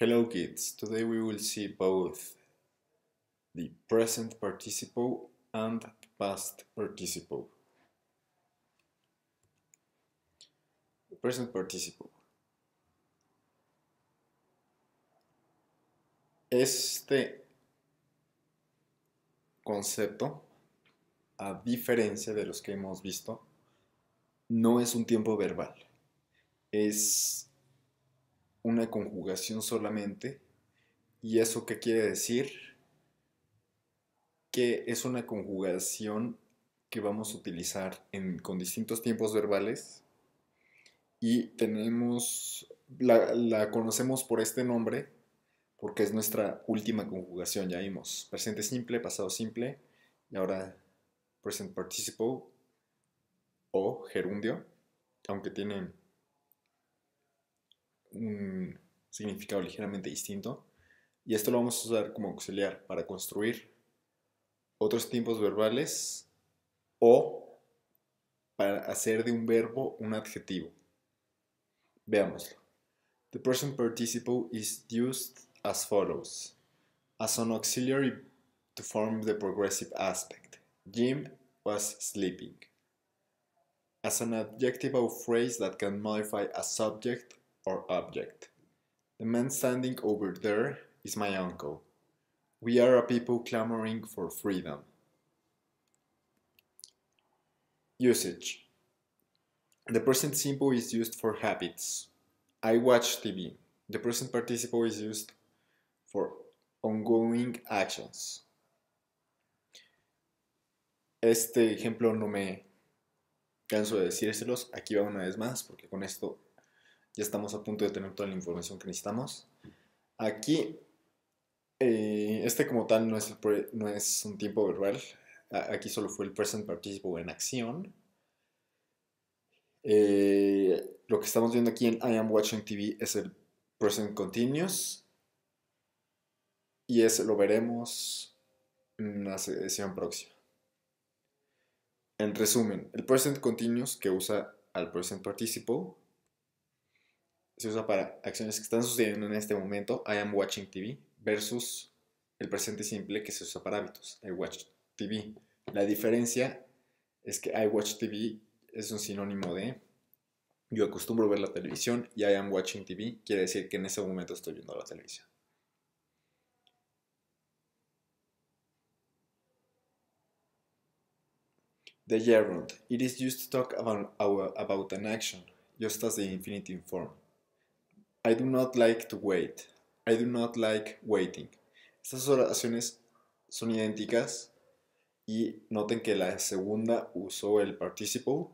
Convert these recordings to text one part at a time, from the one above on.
Hello kids, today we will see both the present participle and past participle. present participle. Este concepto, a diferencia de los que hemos visto, no es un tiempo verbal. Es una conjugación solamente. ¿Y eso qué quiere decir? Que es una conjugación que vamos a utilizar con distintos tiempos verbales y tenemos, la, la conocemos por este nombre porque es nuestra última conjugación, ya vimos, presente simple, pasado simple y ahora present participle o gerundio, aunque tienen un significado ligeramente distinto. Y esto lo vamos a usar como auxiliar para construir otros tiempos verbales o para hacer de un verbo un adjetivo. Veámoslo. The present participle is used as follows. As an auxiliary to form the progressive aspect. Jim was sleeping. As an adjective or phrase that can modify a subject or object. The man standing over there is my uncle. We are a people clamoring for freedom. Usage The present simple is used for habits. I watch TV. The present participle is used for ongoing actions. Este ejemplo no me canso de decírselos. Aquí va una vez más porque con esto ya estamos a punto de tener toda la información que necesitamos. Aquí, eh, este como tal no es, un tiempo verbal, aquí solo fue el present participle en acción. Eh, lo que estamos viendo aquí en I am watching TV es el present continuous y eso lo veremos en la sesión próxima. En resumen, el present continuous que usa al present participle se usa para acciones que están sucediendo en este momento, I am watching TV, versus el presente simple que se usa para hábitos, I watch TV. La diferencia es que I watch TV es un sinónimo de yo acostumbro ver la televisión y I am watching TV quiere decir que en ese momento estoy viendo la televisión. The gerund. It is used to talk about, an action, just as the infinitive form. I do not like to wait. I do not like waiting. Estas oraciones son idénticas y noten que la segunda usó el participle.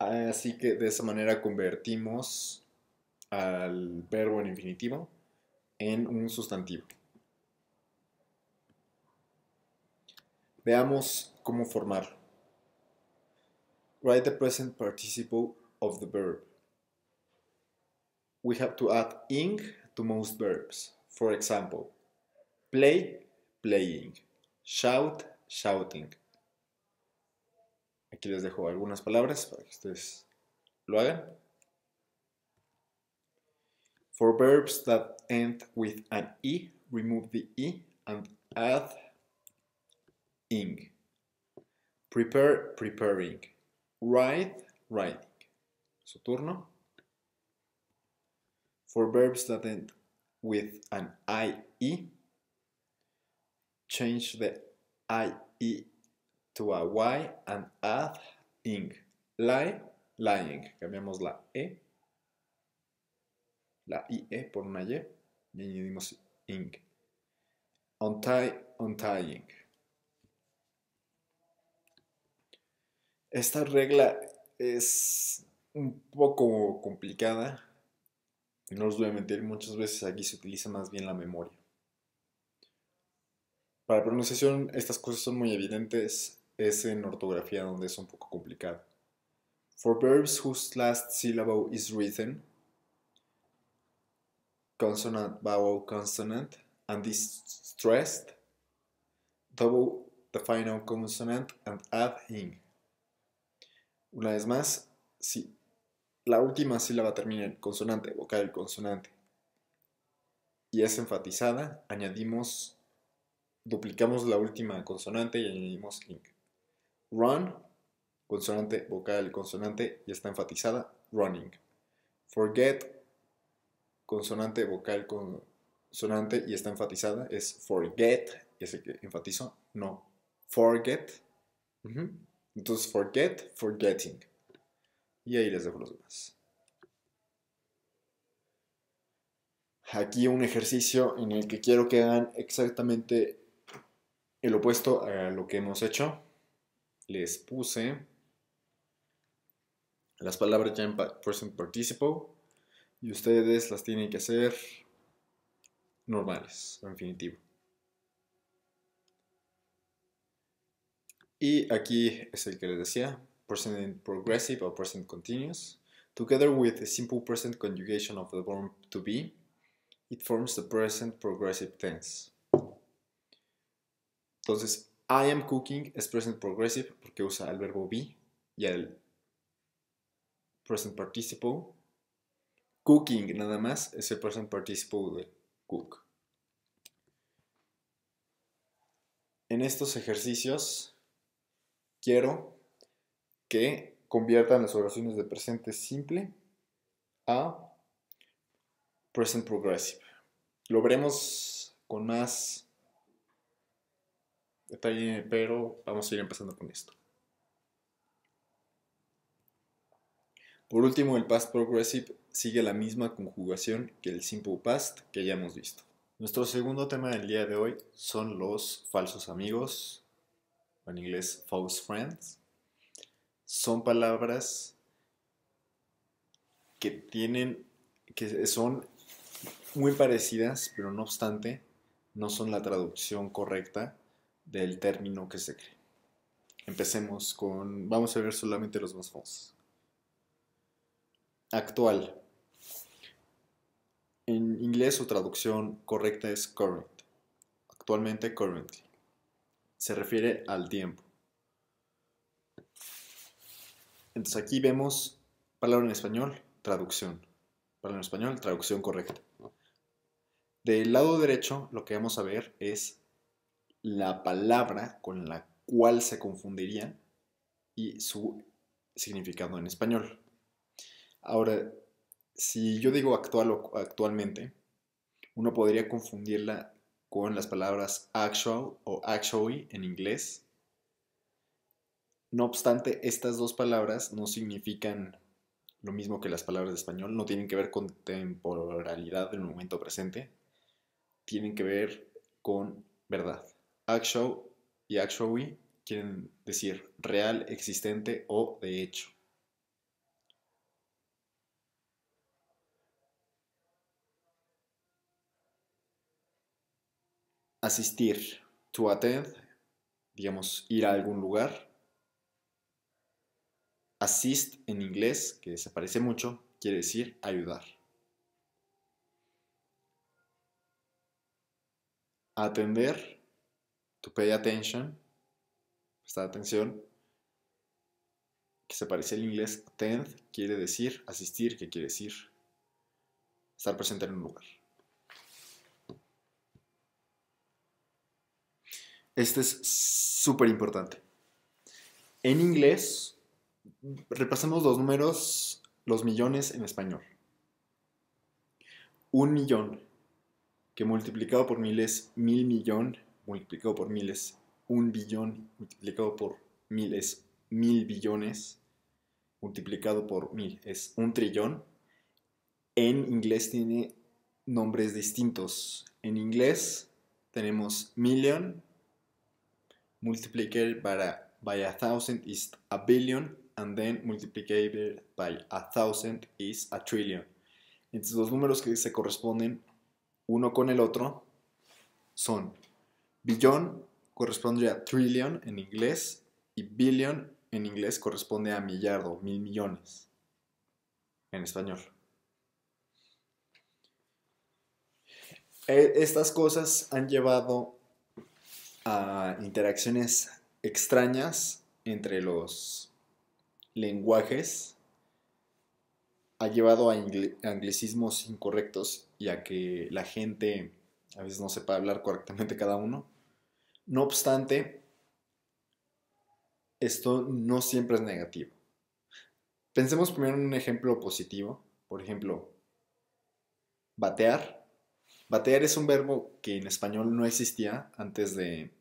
Así que de esa manera convertimos al verbo en infinitivo en un sustantivo. Veamos cómo formar. Write the present participle of the verb. we have to add ing to most verbs. For example, play, playing, shout, shouting. Aquí les dejo algunas palabras para que ustedes lo hagan. For verbs that end with an E, remove the E and add ing. Prepare, preparing. Write, writing. Su turno. For verbs that end with an IE, change the IE to a Y and add ing. Lie, lying. Cambiamos la E, la IE por una Y y añadimos ing. Untie, untying. Esta regla es un poco complicada no os voy a mentir, muchas veces aquí se utiliza más bien la memoria. Para pronunciación, estas cosas son muy evidentes, es en ortografía donde es un poco complicado. For verbs whose last syllable is written, consonant, vowel, consonant, and is stressed, double the final consonant and add ing. Una vez más, si la última sílaba termina en consonante, vocal, consonante. Y es enfatizada, añadimos, duplicamos la última consonante y añadimos ing. Run, consonante, vocal, consonante, y está enfatizada, running. Forget, consonante, vocal, consonante, y está enfatizada, es forget, es el que enfatizo, no, forget. Entonces, forget, forgetting y ahí les dejo los demás. Aquí un ejercicio en el que quiero que hagan exactamente el opuesto a lo que hemos hecho. Les puse las palabras ya en present participle y ustedes las tienen que hacer normales, en infinitivo. Y aquí es el que les decía, present progressive or present continuous, together with the simple present conjugation of the verb to be, it forms the present progressive tense. Entonces, I am cooking es present progressive porque usa el verbo be y el present participle. Cooking nada más es el present participle de cook. En estos ejercicios quiero que conviertan las oraciones de presente simple a present progressive. Lo veremos con más detalle, pero vamos a ir empezando con esto. Por último, el past progressive sigue la misma conjugación que el simple past que ya hemos visto. Nuestro segundo tema del día de hoy son los falsos amigos, o en inglés false friends son palabras que tienen, que son muy parecidas, pero no obstante, no son la traducción correcta del término que se cree. Empecemos con, vamos a ver solamente los más famosos. Actual. En inglés su traducción correcta es current. Actualmente currently. Se refiere al tiempo. Entonces aquí vemos palabra en español, traducción. Palabra en español, traducción correcta. Del lado derecho lo que vamos a ver es la palabra con la cual se confundiría y su significado en español. Ahora, si yo digo actual o actualmente, uno podría confundirla con las palabras actual o actually en inglés no obstante, estas dos palabras no significan lo mismo que las palabras de español, no tienen que ver con temporalidad del momento presente, tienen que ver con verdad. Actual y actually quieren decir real, existente o de hecho. Asistir, to attend, digamos, ir a algún lugar, Assist en inglés, que se parece mucho, quiere decir ayudar. Atender, to pay attention, prestar atención, que se parece al inglés attend, quiere decir asistir, que quiere decir estar presente en un lugar. Este es súper importante. En inglés, repasemos los números, los millones en español. Un millón, que multiplicado por mil es mil millón, multiplicado por mil es un billón, multiplicado por mil es mil billones, multiplicado por mil es un trillón. En inglés tiene nombres distintos. En inglés tenemos million, multiplicado para by a thousand is a billion, and then multiplied by a thousand is a trillion. Entonces los números que se corresponden uno con el otro son billón corresponde a trillion en inglés y billion en inglés corresponde a millardo, mil millones en español. E, estas cosas han llevado a interacciones extrañas entre los lenguajes ha llevado a anglicismos incorrectos y a que la gente a veces no sepa hablar correctamente cada uno. No obstante, esto no siempre es negativo. Pensemos primero en un ejemplo positivo. Por ejemplo, batear. Batear es un verbo que en español no existía antes de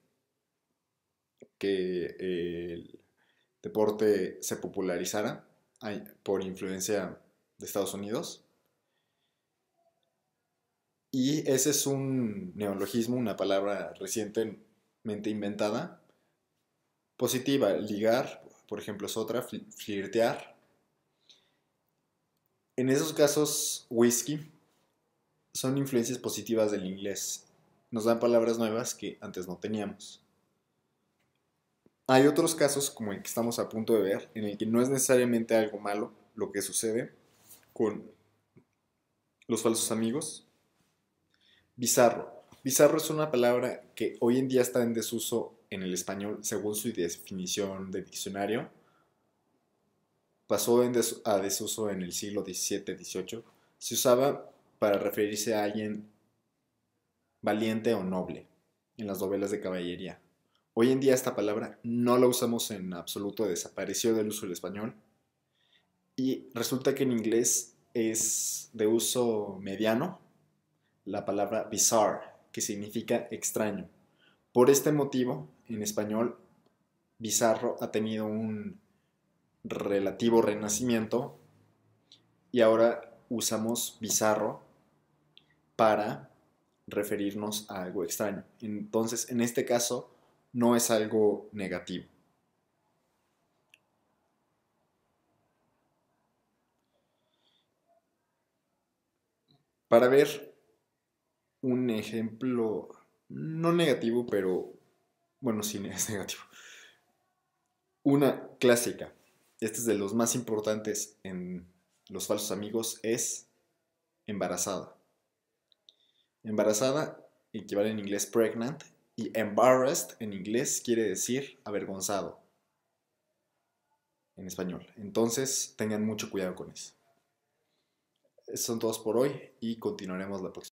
que el deporte se popularizara por influencia de Estados Unidos. Y ese es un neologismo, una palabra recientemente inventada, positiva, ligar, por ejemplo, es otra, flirtear. En esos casos, whisky son influencias positivas del inglés. Nos dan palabras nuevas que antes no teníamos. Hay otros casos, como el que estamos a punto de ver, en el que no es necesariamente algo malo lo que sucede con los falsos amigos. Bizarro. Bizarro es una palabra que hoy en día está en desuso en el español según su definición de diccionario. Pasó a desuso en el siglo XVII-XVIII. Se usaba para referirse a alguien valiente o noble en las novelas de caballería. Hoy en día esta palabra no la usamos en absoluto, desapareció del uso del español. Y resulta que en inglés es de uso mediano la palabra bizarre, que significa extraño. Por este motivo, en español, bizarro ha tenido un relativo renacimiento y ahora usamos bizarro para referirnos a algo extraño. Entonces, en este caso, no es algo negativo. Para ver un ejemplo, no negativo, pero bueno, sí es negativo. Una clásica, este es de los más importantes en los falsos amigos, es embarazada. Embarazada equivale en inglés pregnant y embarrassed en inglés quiere decir avergonzado en español. Entonces tengan mucho cuidado con eso. Son todos por hoy y continuaremos la próxima.